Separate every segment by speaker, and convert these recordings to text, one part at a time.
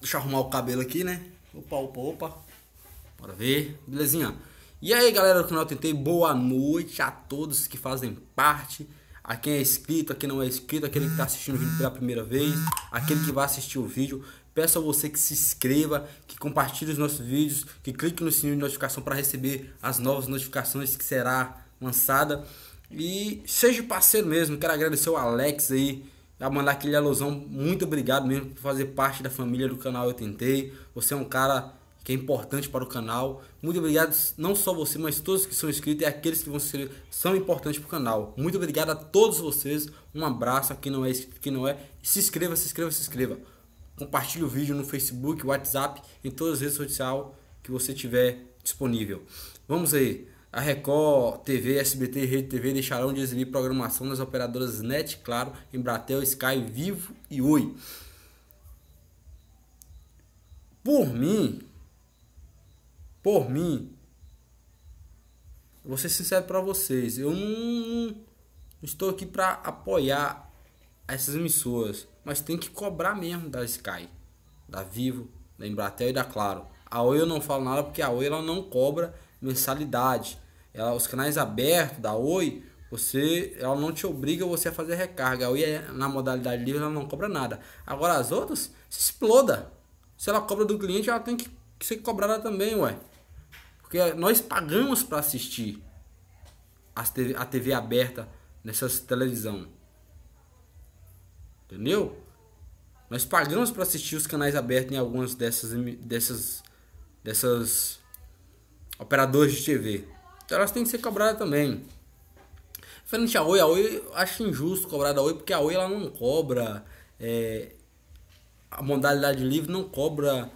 Speaker 1: Deixa eu arrumar o cabelo aqui, né? Opa, opa, opa. Bora ver. Belezinha. E aí, galera do canal Tentei, boa noite a todos que fazem parte. A quem é inscrito, a quem não é inscrito, aquele que está assistindo o vídeo pela primeira vez, aquele que vai assistir o vídeo. Peço a você que se inscreva, que compartilhe os nossos vídeos, que clique no sininho de notificação para receber as novas notificações que será lançada. E seja parceiro mesmo. Quero agradecer o Alex aí, já mandar aquele alusão, muito obrigado mesmo por fazer parte da família do canal Eu Tentei. Você é um cara que é importante para o canal. Muito obrigado, não só você, mas todos que são inscritos e aqueles que vão se inscrever são importantes para o canal. Muito obrigado a todos vocês. Um abraço a quem não é, quem não é. Se inscreva, se inscreva, se inscreva. Compartilhe o vídeo no Facebook, WhatsApp, em todas as redes sociais que você tiver disponível. Vamos aí. A Record TV, SBT e Rede TV deixarão de exibir programação nas operadoras NET, Claro, Embratel, Sky, Vivo e Oi. Por mim, por mim, vou ser sincero para vocês, eu não estou aqui para apoiar essas emissoras, mas tem que cobrar mesmo da Sky, da Vivo, da Embratel e da Claro. A Oi eu não falo nada porque a Oi ela não cobra mensalidade. Ela, os canais abertos da Oi, você, ela não te obriga você a fazer recarga. A Oi é, na modalidade livre ela não cobra nada. Agora as outras se exploda. Se ela cobra do cliente, ela tem que, que ser cobrada também, ué. Porque nós pagamos para assistir as TV, a TV aberta nessas televisão. Entendeu? Nós pagamos para assistir os canais abertos em algumas dessas dessas dessas Operadores de TV. Então elas têm que ser cobradas também. Diferente a Oi, a Oi acho injusto cobrar da Oi, porque a Oi ela não cobra. É, a modalidade livre não cobra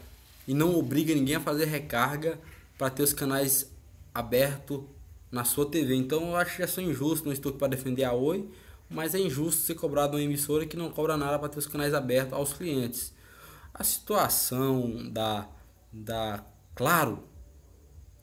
Speaker 1: e não obriga ninguém a fazer recarga para ter os canais abertos na sua TV. Então eu acho que é só injusto, não estou aqui para defender a Oi, mas é injusto ser cobrado uma emissora que não cobra nada para ter os canais abertos aos clientes. A situação da, da Claro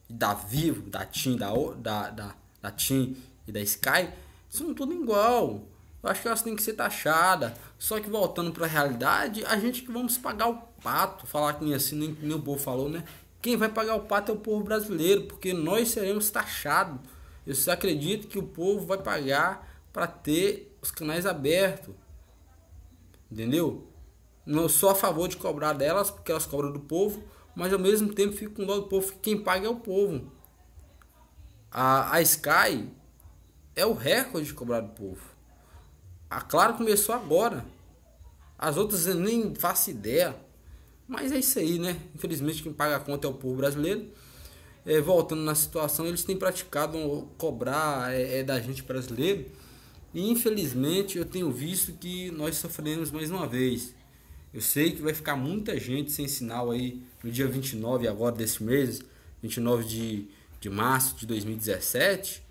Speaker 1: da Vivo, da TIM, da, da, da, da TIM e da Sky são tudo igual. Eu acho que elas têm que ser taxadas. Só que voltando para a realidade, a gente que vamos pagar o pato, falar que nem assim, nem meu povo falou, né? Quem vai pagar o pato é o povo brasileiro, porque nós seremos taxados. Eu só acredito que o povo vai pagar para ter os canais abertos. Entendeu? Não sou a favor de cobrar delas, porque elas cobram do povo, mas ao mesmo tempo fico com dó do povo, que quem paga é o povo. A, a Sky é o recorde cobrado do povo. A Claro começou agora. As outras eu nem faço ideia. Mas é isso aí, né? Infelizmente quem paga a conta é o povo brasileiro. É, voltando na situação, eles têm praticado cobrar é, é, da gente brasileiro. E infelizmente eu tenho visto que nós sofremos mais uma vez. Eu sei que vai ficar muita gente sem sinal aí no dia 29 agora desse mês, 29 de, de março de 2017,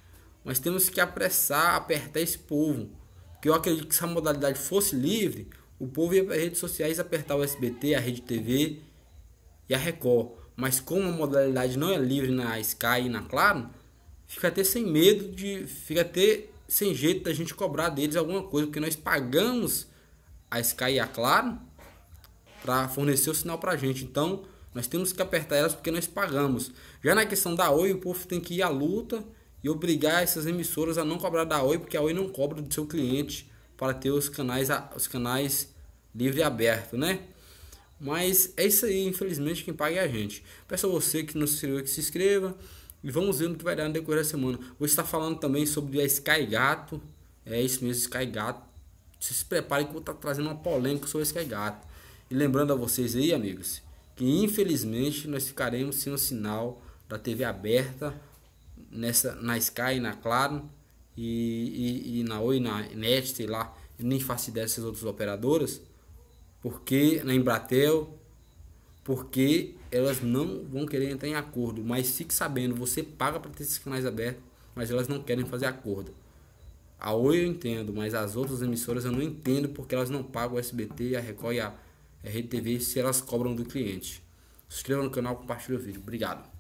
Speaker 1: mas temos que apressar, apertar esse povo. Porque eu acredito que se a modalidade fosse livre, o povo ia para as redes sociais apertar o SBT, a Rede TV e a Record. Mas como a modalidade não é livre na Sky e na Claro, fica até sem medo de. fica até sem jeito da gente cobrar deles alguma coisa, porque nós pagamos a Sky e a Claro para fornecer o sinal para a gente. Então, nós temos que apertar elas porque nós pagamos. Já na questão da Oi, o povo tem que ir à luta e obrigar essas emissoras a não cobrar da Oi, porque a Oi não cobra do seu cliente para ter os canais, os canais livre e aberto, né? Mas é isso aí, infelizmente quem paga é a gente. Peço a você que não se inscreveu que se inscreva e vamos ver o que vai dar no decorrer da semana. Vou estar falando também sobre a Sky Gato, é isso mesmo, Sky Gato. Se prepare que eu vou estar trazendo uma polêmica sobre a Sky Gato. E lembrando a vocês aí, amigos, que infelizmente nós ficaremos sem o sinal da TV aberta nessa, na Sky, na Claro e, e, e na Oi, na Net, sei lá, nem faço ideia dessas outras operadoras, porque na Embratel, porque elas não vão querer entrar em acordo, mas fique sabendo, você paga para ter esses canais abertos, mas elas não querem fazer acordo. A Oi eu entendo, mas as outras emissoras eu não entendo porque elas não pagam o SBT, a Record e a é RedeTV se elas cobram do cliente. Se inscreva no canal, compartilhe o vídeo. Obrigado.